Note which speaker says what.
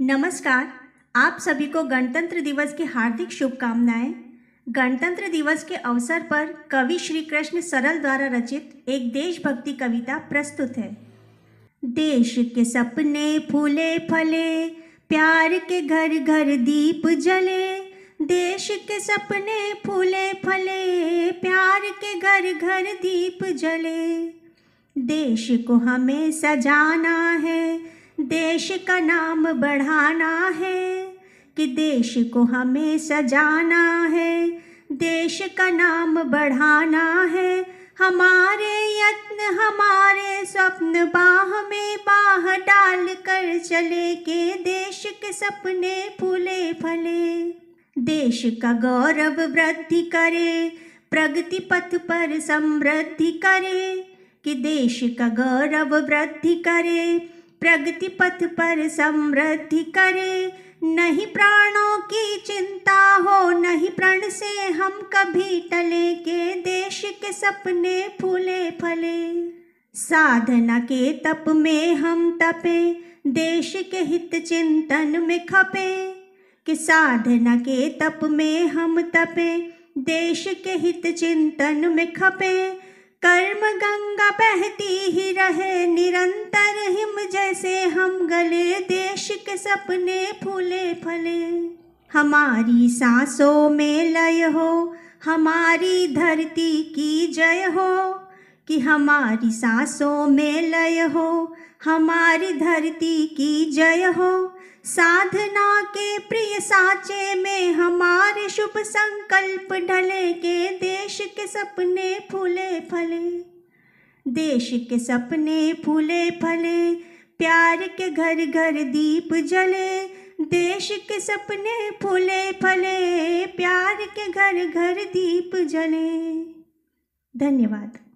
Speaker 1: नमस्कार आप सभी को गणतंत्र दिवस की हार्दिक शुभकामनाएं गणतंत्र दिवस के अवसर पर कवि श्री कृष्ण सरल द्वारा रचित एक देशभक्ति कविता प्रस्तुत है देश के सपने फूले फले प्यार के घर घर दीप जले देश के सपने फूले फले प्यार के घर घर दीप जले देश को हमें सजाना है देश का नाम बढ़ाना है कि देश को हमें सजाना है देश का नाम बढ़ाना है हमारे यत्न हमारे स्वप्न बाह में बाह डाल कर चले के देश के सपने फूले फले देश का गौरव वृद्धि करे प्रगति पथ पर समृद्धि करे कि देश का गौरव वृद्धि करे प्रगति पथ पर समृद्धि करे नहीं प्राणों की चिंता हो नहीं प्रण से हम कभी टले के देश के सपने फूले फले साधना के तप में हम तपे देश के हित चिंतन में खपे कि साधना के तप में हम तपे देश के हित चिंतन में खपे कर्म गंगा बहती ही रहे निरंतर हिम जैसे हम गले देश के सपने फूले फले हमारी सांसों में लय हो हमारी धरती की जय हो कि हमारी सांसों में लय हो हमारी धरती की जय हो साधना के प्रिय साचे में हमारे शुभ संकल्प ढले के देश के सपने फूले फले देश के सपने फूले फले प्यार के घर घर दीप जले देश के सपने फूले फले प्यार के घर घर दीप जले धन्यवाद